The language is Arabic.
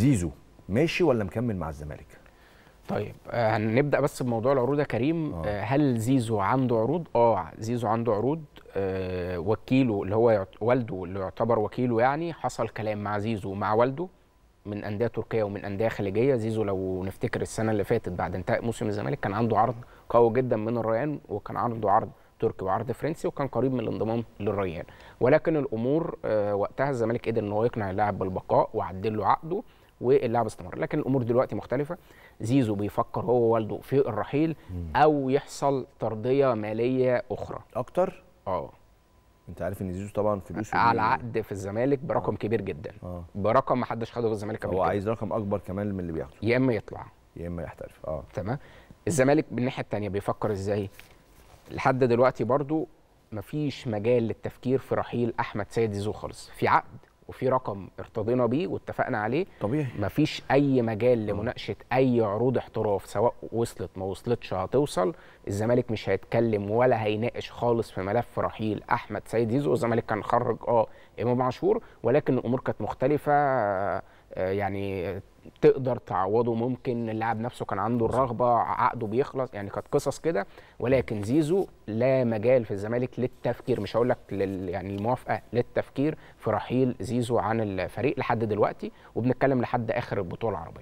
زيزو ماشي ولا مكمل مع الزمالك؟ طيب آه، هنبدا بس بموضوع العروض يا كريم أوه. آه، هل زيزو عنده عروض اه زيزو عنده عروض آه وكيله اللي هو والده اللي يعتبر وكيله يعني حصل كلام مع زيزو ومع والده من انديه تركيه ومن انديه خليجيه زيزو لو نفتكر السنه اللي فاتت بعد انتهاء موسم الزمالك كان عنده عرض قوي جدا من الريان وكان عنده عرض تركي وعرض فرنسي وكان قريب من الانضمام للريان ولكن الامور آه وقتها الزمالك قدر ان هو يقنع اللاعب بالبقاء وعدل له عقده واللعب استمر لكن الامور دلوقتي مختلفه زيزو بيفكر هو ووالده في الرحيل او يحصل ترضيه ماليه اخرى اكتر اه انت عارف ان زيزو طبعا فلوسه على عقد في الزمالك برقم آه. كبير جدا آه. برقم ما حدش خده في الزمالك قبل هو عايز رقم اكبر كمان من اللي بياخده يا اما يطلع يا اما يحترف اه تمام الزمالك بالناحيه الثانيه بيفكر ازاي لحد دلوقتي برضو مفيش مجال للتفكير في رحيل احمد سيد زيزو خالص في عقد وفي رقم ارتضينا بيه واتفقنا عليه طبيعي مفيش اي مجال لمناقشه اي عروض احتراف سواء وصلت ما وصلتش هتوصل الزمالك مش هيتكلم ولا هيناقش خالص في ملف رحيل احمد سيد زيزو الزمالك كان خرج اه امام عاشور ولكن الامور كانت مختلفه آه، يعني تقدر تعوضه ممكن اللاعب نفسه كان عنده الرغبه عقده بيخلص يعني كانت قصص كده ولكن زيزو لا مجال في الزمالك للتفكير مش هقول لك لل يعني الموافقه للتفكير في رحيل زيزو عن الفريق لحد دلوقتي وبنتكلم لحد اخر البطوله العربيه